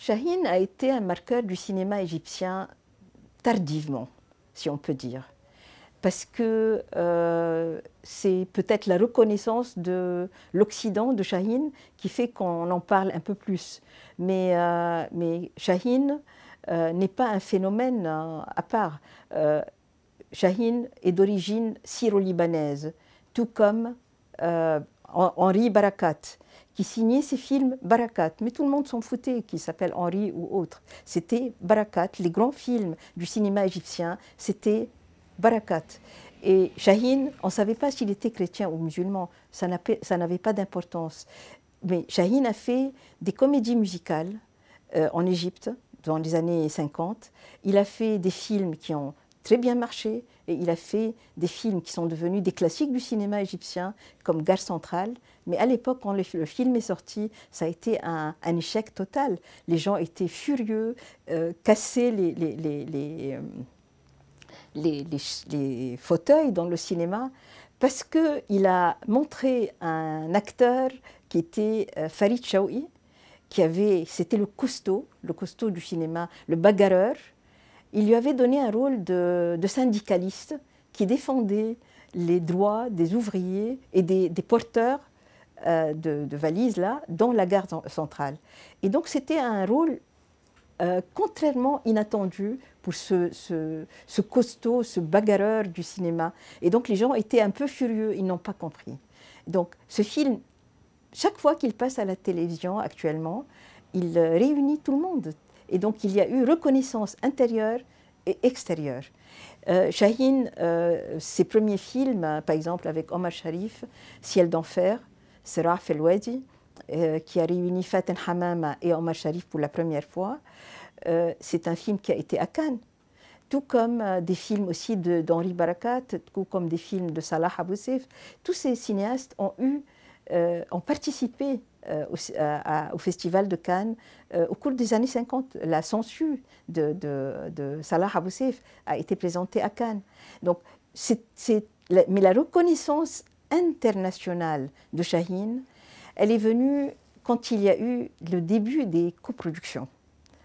Shahin a été un marqueur du cinéma égyptien tardivement, si on peut dire, parce que euh, c'est peut-être la reconnaissance de l'Occident, de Shahin, qui fait qu'on en parle un peu plus. Mais, euh, Shahin euh, n'est pas un phénomène hein, à part. Shahin est d'origine syro-libanaise, tout comme Henri Barakat, qui signait ses films Barakat. Mais tout le monde s'en foutait qui s'appelle Henri ou autre. C'était Barakat. Les grands films du cinéma égyptien, c'était Barakat. Et Shahin, on ne savait pas s'il était chrétien ou musulman, ça n'avait pas d'importance. Mais Shahin a fait des comédies musicales euh, en Égypte dans les années 50. Il a fait des films qui ont bien marché. Et il a fait des films qui sont devenus des classiques du cinéma égyptien, comme Gare Centrale. Mais à l'époque, quand le, film est sorti, ça a été un, échec total. Les gens étaient furieux, euh, cassaient les, les, les, euh, fauteuils dans le cinéma parce qu'il a montré un acteur qui était euh, Farid Chaoui, qui avait, c'était le costaud, le costaud du cinéma, le bagarreur, il lui avait donné un rôle de, syndicaliste qui défendait les droits des ouvriers et des, porteurs euh, de, valises là dans la gare centrale. Et donc c'était un rôle euh, contrairement inattendu pour ce, ce, costaud, ce bagarreur du cinéma. Et donc les gens étaient un peu furieux, ils n'ont pas compris. Donc ce film, chaque fois qu'il passe à la télévision actuellement, il euh, réunit tout le monde, et donc, il y a eu reconnaissance intérieure et extérieure. Euh, Shahin, euh, ses premiers films, par exemple avec Omar Sharif, Ciel d'enfer, Seraf El Wadi, euh, qui a réuni Faten Hamama et Omar Sharif pour la première fois, euh, c'est un film qui a été à Cannes. Tout comme des films aussi d'Henri Barakat, ou comme des films de Salah Seif. tous ces cinéastes ont eu, ont participé euh, au, Festival de Cannes. Euh, au cours des années 50, la censure de, de, de Salah Seif a été présentée à Cannes. Donc, mais la reconnaissance internationale de Shaheen, elle est venue quand il y a eu le début des coproductions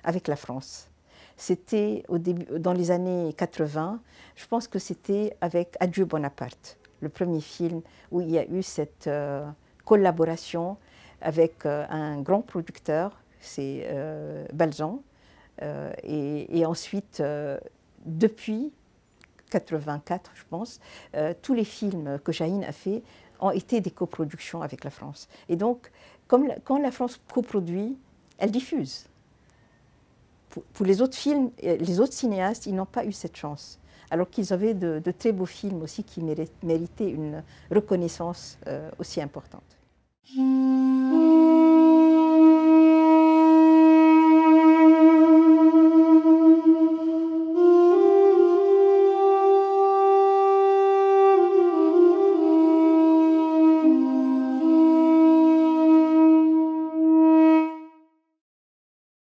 avec la France. C'était dans les années 80, je pense que c'était avec Adieu Bonaparte, le premier film où il y a eu cette euh, collaboration avec euh, un grand producteur, c'est euh, Balzan. Euh, et, ensuite, depuis 84, je pense, tous les films que Jaïn a fait ont été des coproductions avec la France. Et donc, comme quand la France coproduit, elle diffuse. Pour, les autres films, les autres cinéastes, ils n'ont pas eu cette chance. Alors qu'ils avaient de, très beaux films aussi qui méritaient une reconnaissance aussi importante.